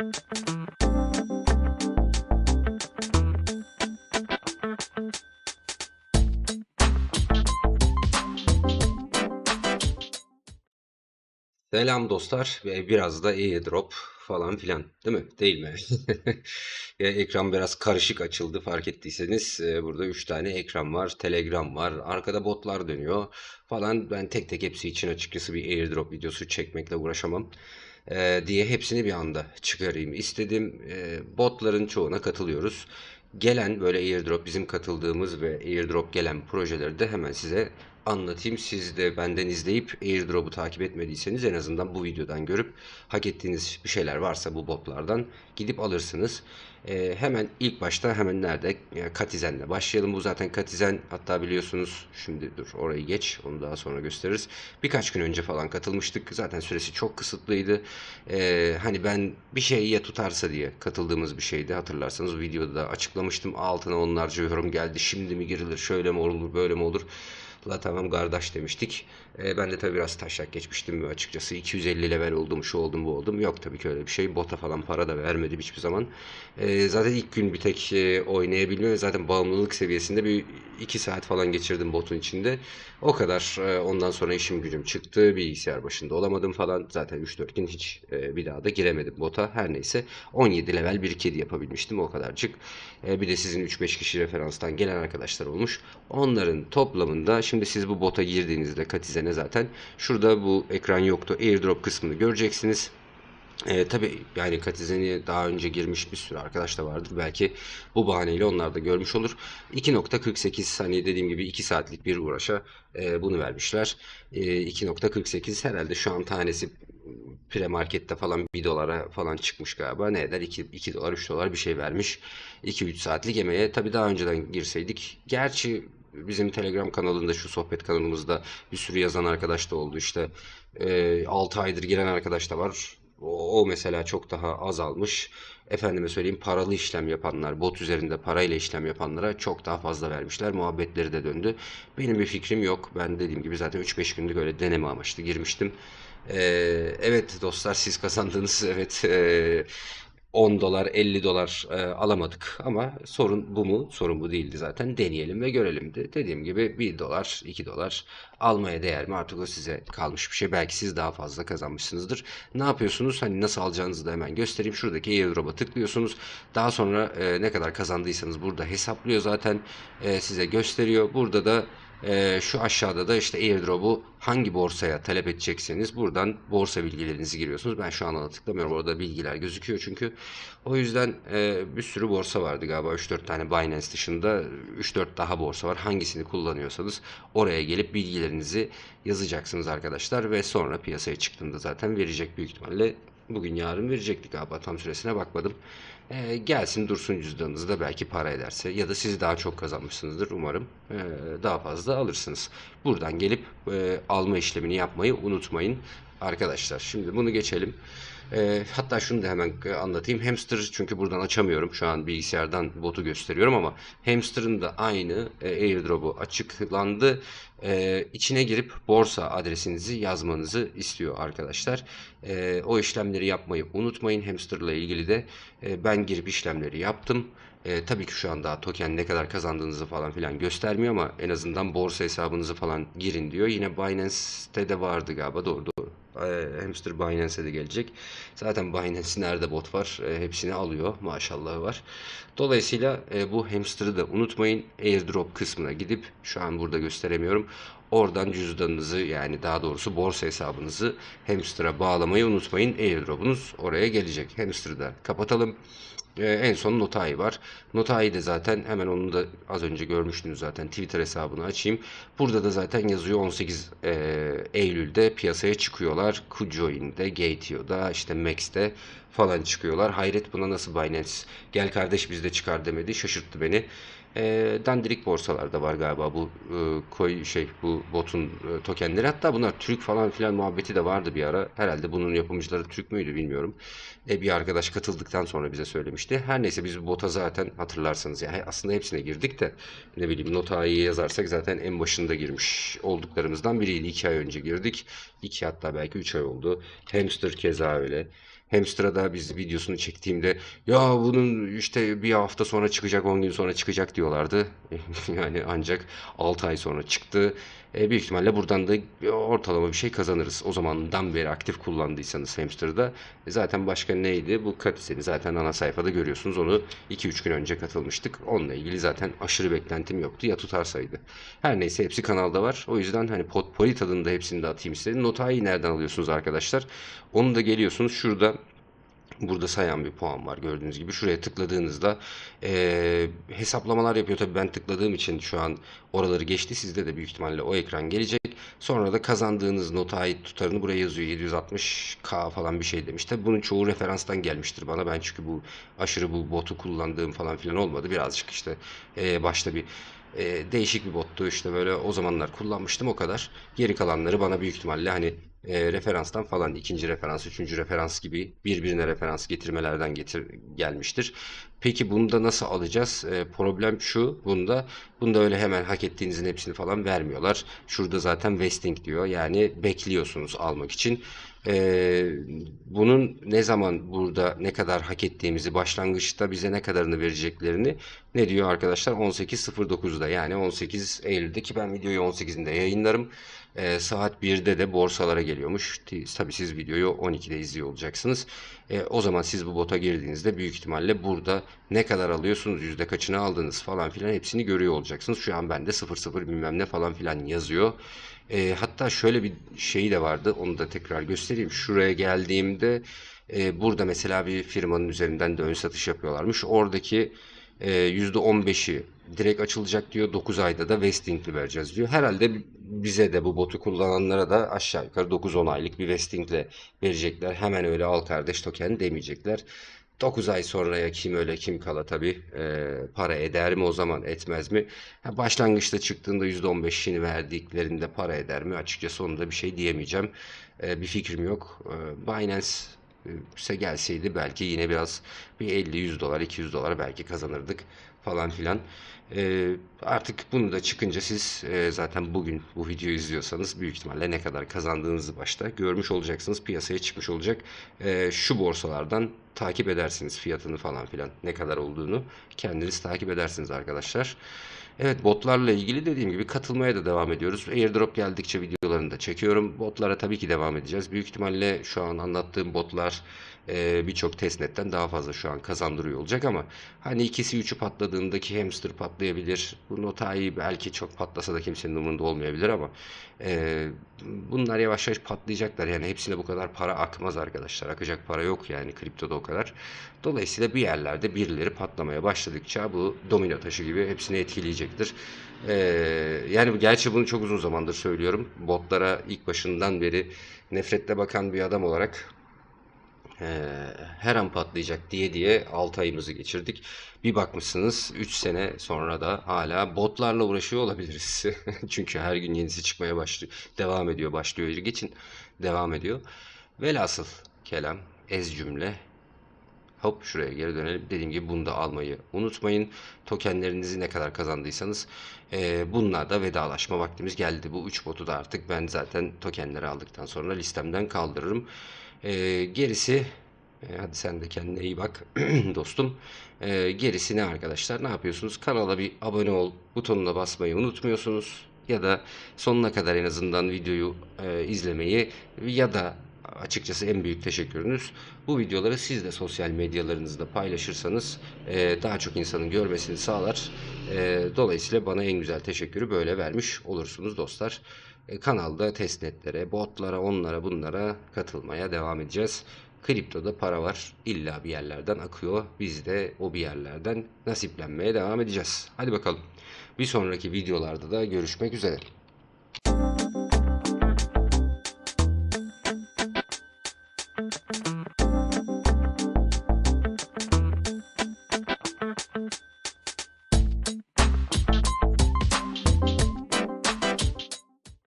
Selam dostlar ve biraz da airdrop falan filan değil mi? Değil mi? E, ekran biraz karışık açıldı fark ettiyseniz. E, burada 3 tane ekran var, Telegram var, arkada botlar dönüyor falan. Ben tek tek hepsi için açıkçası bir airdrop videosu çekmekle uğraşamam e, diye hepsini bir anda çıkarayım istedim. E, botların çoğuna katılıyoruz. Gelen böyle airdrop bizim katıldığımız ve airdrop gelen projeleri de hemen size anlatayım. Siz de benden izleyip airdrop'u takip etmediyseniz en azından bu videodan görüp hak ettiğiniz bir şeyler varsa bu botlardan gidip alırsınız. E, hemen ilk başta hemen nerede? E, Katizen'le başlayalım. Bu zaten Katizen hatta biliyorsunuz şimdi dur orayı geç onu daha sonra gösteririz. Birkaç gün önce falan katılmıştık. Zaten süresi çok kısıtlıydı. E, hani ben bir şey ya tutarsa diye katıldığımız bir şeydi. Hatırlarsanız videoda açıklamıştım. Altına onlarca yorum geldi. Şimdi mi girilir? Şöyle mi olur? Böyle mi olur? La tamam kardeş demiştik. E, ben de tabii biraz taşak geçmiştim açıkçası. 250 level oldum, şu oldum, bu oldum. Yok tabii ki öyle bir şey. Bota falan para da vermedi hiçbir zaman. E, zaten ilk gün bir tek e, oynayabilme zaten bağımlılık seviyesinde bir 2 saat falan geçirdim botun içinde. O kadar. E, ondan sonra işim gücüm çıktı. Bilgisayar başında olamadım falan. Zaten 3-4 gün hiç e, bir daha da giremedim bota. Her neyse 17 level bir kedi yapabilmiştim o kadarcık. E, bir de sizin 3-5 kişi referanstan gelen arkadaşlar olmuş. Onların toplamında Şimdi siz bu bota girdiğinizde Katizen'e zaten şurada bu ekran yoktu. Airdrop kısmını göreceksiniz. E, tabii yani Katizen'i daha önce girmiş bir sürü arkadaş da vardır. Belki bu bahaneyle onlar da görmüş olur. 2.48 hani dediğim gibi 2 saatlik bir uğraşa e, bunu vermişler. E, 2.48 herhalde şu an tanesi premarket'te falan 1 dolara falan çıkmış galiba. Ne eder? 2, 2 dolar 3 dolar bir şey vermiş. 2-3 saatlik emeğe. Tabi daha önceden girseydik. Gerçi bizim Telegram kanalında şu sohbet kanalımızda bir sürü yazan arkadaş da oldu. İşte e, 6 aydır giren arkadaş da var. O, o mesela çok daha azalmış. Efendime söyleyeyim paralı işlem yapanlar, bot üzerinde parayla işlem yapanlara çok daha fazla vermişler. Muhabbetleri de döndü. Benim bir fikrim yok. Ben dediğim gibi zaten 3-5 günlük öyle deneme amaçlı girmiştim. Ee, evet dostlar siz kazandınız. Evet e, 10 dolar 50 dolar e, alamadık ama sorun bu mu? Sorun bu değildi zaten. Deneyelim ve görelim. De. Dediğim gibi 1 dolar 2 dolar almaya değer mi? Artık o size kalmış bir şey. Belki siz daha fazla kazanmışsınızdır. Ne yapıyorsunuz? Hani nasıl alacağınızı da hemen göstereyim. Şuradaki airdrop'a tıklıyorsunuz. Daha sonra e, ne kadar kazandıysanız burada hesaplıyor zaten. E, size gösteriyor. Burada da e, şu aşağıda da işte airdrop'u hangi borsaya talep edecekseniz buradan borsa bilgilerinizi giriyorsunuz. Ben şu an ona tıklamıyorum. Orada bilgiler gözüküyor çünkü. O yüzden e, bir sürü borsa vardı galiba. 3-4 tane Binance dışında 3-4 daha borsa var. Hangisini kullanıyorsanız oraya gelip bilgilerinizi yazacaksınız arkadaşlar ve sonra piyasaya çıktığında zaten verecek büyük ihtimalle Bugün yarın verecektik galiba tam süresine bakmadım. Ee, gelsin dursun cüzdanınızda belki para ederse ya da siz daha çok kazanmışsınızdır umarım ee, daha fazla alırsınız. Buradan gelip e, alma işlemini yapmayı unutmayın arkadaşlar. Şimdi bunu geçelim. E, hatta şunu da hemen e, anlatayım. Hamster çünkü buradan açamıyorum. Şu an bilgisayardan botu gösteriyorum ama Hamster'ın da aynı e, airdrop'u açıklandı. E, içine girip borsa adresinizi yazmanızı istiyor arkadaşlar. E, o işlemleri yapmayı unutmayın. Hamster'la ilgili de e, ben girip işlemleri yaptım. E, tabii ki şu an daha token ne kadar kazandığınızı falan filan göstermiyor ama en azından borsa hesabınızı falan girin diyor. Yine Binance'te de vardı galiba doğru ee, hamster Binance'e de gelecek. Zaten Binance'in nerede bot var e, hepsini alıyor Maşallahı var. Dolayısıyla e, bu hamster'ı da unutmayın airdrop kısmına gidip şu an burada gösteremiyorum. Oradan cüzdanınızı yani daha doğrusu borsa hesabınızı hamster'a bağlamayı unutmayın. Airdrop'unuz oraya gelecek. Hamster'ı da kapatalım. Ee, en son Notai var. Notai da zaten hemen onu da az önce görmüştünüz zaten Twitter hesabını açayım. Burada da zaten yazıyor 18 e, Eylül'de piyasaya çıkıyorlar. Kujoin'de, Gateio'da, işte Max'te falan çıkıyorlar. Hayret buna nasıl Binance gel kardeş bizde de çıkar demedi şaşırttı beni. E, dandirik borsalarda var galiba bu e, koy şey bu botun e, tokenleri. Hatta bunlar Türk falan filan muhabbeti de vardı bir ara. Herhalde bunun yapımcıları Türk müydü bilmiyorum. E, bir arkadaş katıldıktan sonra bize söylemişti. Her neyse biz bu bota zaten hatırlarsanız yani aslında hepsine girdik de ne bileyim notayı yazarsak zaten en başında girmiş olduklarımızdan biriydi. iki ay önce girdik. iki hatta belki üç ay oldu. Hamster keza öyle. Hamster'a biz videosunu çektiğimde ya bunun işte bir hafta sonra çıkacak 10 gün sonra çıkacak diyorlardı. yani ancak 6 ay sonra çıktı. E, büyük ihtimalle buradan da ortalama bir şey kazanırız. O zamandan beri aktif kullandıysanız Hamster'da e, zaten başka neydi? Bu Katisen'i zaten ana sayfada görüyorsunuz. Onu 2-3 gün önce katılmıştık. Onunla ilgili zaten aşırı beklentim yoktu. Ya tutarsaydı. Her neyse hepsi kanalda var. O yüzden hani potpoli tadında hepsini de atayım size. Notayı nereden alıyorsunuz arkadaşlar? Onu da geliyorsunuz şurada burada sayan bir puan var gördüğünüz gibi. Şuraya tıkladığınızda e, hesaplamalar yapıyor. Tabii ben tıkladığım için şu an oraları geçti. Sizde de büyük ihtimalle o ekran gelecek. Sonra da kazandığınız nota ait tutarını buraya yazıyor. 760K falan bir şey demiş. Tabii bunun çoğu referanstan gelmiştir bana. Ben çünkü bu aşırı bu botu kullandığım falan filan olmadı. Birazcık işte e, başta bir e, değişik bir bottu işte böyle o zamanlar kullanmıştım o kadar. Geri kalanları bana büyük ihtimalle hani e, referanstan falan ikinci referans, üçüncü referans gibi birbirine referans getirmelerden getir gelmiştir. Peki bunu da nasıl alacağız? E, problem şu bunda. Bunda öyle hemen hak ettiğinizin hepsini falan vermiyorlar. Şurada zaten vesting diyor. Yani bekliyorsunuz almak için. Ee, bunun ne zaman burada ne kadar hak ettiğimizi başlangıçta bize ne kadarını vereceklerini ne diyor arkadaşlar 18.09'da yani 18 Eylül'de ki ben videoyu 18'inde yayınlarım ee, saat 1'de de borsalara geliyormuş tabi siz videoyu 12'de izliyor olacaksınız e, o zaman siz bu bota girdiğinizde büyük ihtimalle burada ne kadar alıyorsunuz, yüzde kaçını aldınız falan filan hepsini görüyor olacaksınız. Şu an bende 00 bilmem ne falan filan yazıyor. E, hatta şöyle bir şey de vardı onu da tekrar göstereyim. Şuraya geldiğimde e, burada mesela bir firmanın üzerinden de ön satış yapıyorlarmış. Oradaki e, %15'i direkt açılacak diyor. 9 ayda da vestingli vereceğiz diyor. Herhalde bize de bu botu kullananlara da aşağı yukarı 9-10 aylık bir vestingle verecekler. Hemen öyle al kardeş token demeyecekler. 9 ay sonraya kim öyle kim kala tabi e, para eder mi o zaman etmez mi? Ha, başlangıçta çıktığında %15'ini verdiklerinde para eder mi? Açıkçası onda bir şey diyemeyeceğim. E, bir fikrim yok. E, Binance e, gelseydi belki yine biraz bir 50-100 dolar 200 dolar belki kazanırdık falan filan. E, artık bunu da çıkınca siz e, zaten bugün bu videoyu izliyorsanız büyük ihtimalle ne kadar kazandığınızı başta görmüş olacaksınız. Piyasaya çıkmış olacak. E, şu borsalardan takip edersiniz fiyatını falan filan ne kadar olduğunu kendiniz takip edersiniz arkadaşlar. Evet botlarla ilgili dediğim gibi katılmaya da devam ediyoruz. Airdrop geldikçe videolarını da çekiyorum. Botlara tabii ki devam edeceğiz. Büyük ihtimalle şu an anlattığım botlar e, birçok testnetten daha fazla şu an kazandırıyor olacak ama hani ikisi üçü patladığındaki hamster patlayabilir. Bu notayı belki çok patlasa da kimsenin umurunda olmayabilir ama e, bunlar yavaş yavaş patlayacaklar. Yani hepsine bu kadar para akmaz arkadaşlar. Akacak para yok yani kriptoda o kadar. Dolayısıyla bir yerlerde birileri patlamaya başladıkça bu domino taşı gibi hepsini etkileyecek gelecektir. Ee, yani gerçi bunu çok uzun zamandır söylüyorum. Botlara ilk başından beri nefretle bakan bir adam olarak e, her an patlayacak diye diye 6 ayımızı geçirdik. Bir bakmışsınız 3 sene sonra da hala botlarla uğraşıyor olabiliriz. Çünkü her gün yenisi çıkmaya başlıyor. Devam ediyor, başlıyor. Geçin devam ediyor. Velhasıl kelam, ez cümle hop şuraya geri dönelim. Dediğim gibi bunu da almayı unutmayın. Tokenlerinizi ne kadar kazandıysanız e, bununla da vedalaşma vaktimiz geldi. Bu 3 botu da artık ben zaten tokenleri aldıktan sonra listemden kaldırırım. E, gerisi e, hadi sen de kendine iyi bak dostum. E, gerisi ne arkadaşlar ne yapıyorsunuz? Kanala bir abone ol butonuna basmayı unutmuyorsunuz ya da sonuna kadar en azından videoyu e, izlemeyi ya da açıkçası en büyük teşekkürünüz. Bu videoları siz de sosyal medyalarınızda paylaşırsanız e, daha çok insanın görmesini sağlar. E, dolayısıyla bana en güzel teşekkürü böyle vermiş olursunuz dostlar. E, kanalda testnetlere, botlara, onlara bunlara katılmaya devam edeceğiz. Kriptoda para var. İlla bir yerlerden akıyor. Biz de o bir yerlerden nasiplenmeye devam edeceğiz. Hadi bakalım. Bir sonraki videolarda da görüşmek üzere.